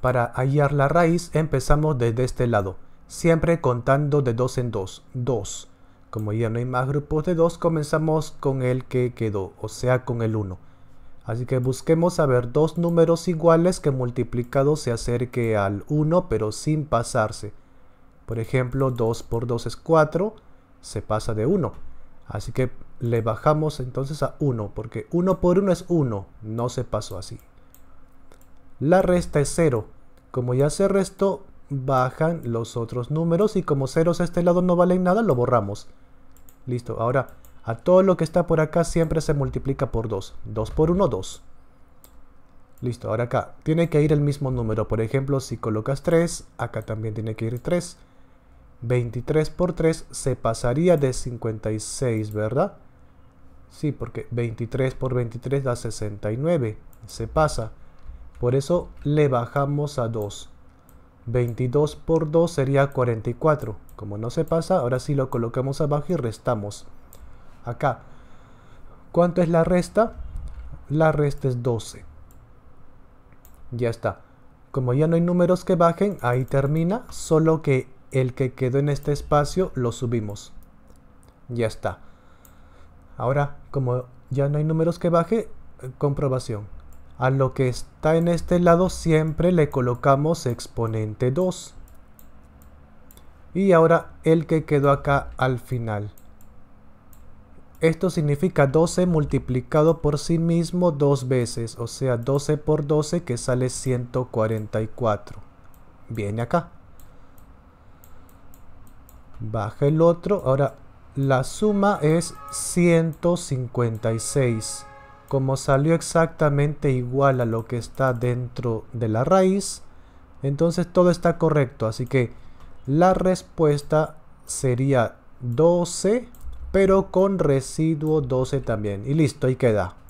Para hallar la raíz empezamos desde este lado, siempre contando de 2 en 2, 2. Como ya no hay más grupos de 2, comenzamos con el que quedó, o sea con el 1. Así que busquemos saber dos números iguales que multiplicados se acerque al 1 pero sin pasarse. Por ejemplo, 2 por 2 es 4, se pasa de 1. Así que le bajamos entonces a 1, porque 1 por 1 es 1, no se pasó así. La resta es 0. Como ya se restó, bajan los otros números y como ceros a este lado no valen nada, lo borramos. Listo, ahora a todo lo que está por acá siempre se multiplica por 2. 2 por 1, 2. Listo, ahora acá tiene que ir el mismo número. Por ejemplo, si colocas 3, acá también tiene que ir 3. 23 por 3 se pasaría de 56, ¿verdad? Sí, porque 23 por 23 da 69. Se pasa. Por eso le bajamos a 2. 22 por 2 sería 44. Como no se pasa, ahora sí lo colocamos abajo y restamos. Acá. ¿Cuánto es la resta? La resta es 12. Ya está. Como ya no hay números que bajen, ahí termina. Solo que el que quedó en este espacio lo subimos. Ya está. Ahora, como ya no hay números que baje, eh, comprobación a lo que está en este lado siempre le colocamos exponente 2. Y ahora el que quedó acá al final. Esto significa 12 multiplicado por sí mismo dos veces, o sea 12 por 12 que sale 144. Viene acá. Baja el otro, ahora la suma es 156 como salió exactamente igual a lo que está dentro de la raíz, entonces todo está correcto. Así que la respuesta sería 12, pero con residuo 12 también. Y listo, ahí queda.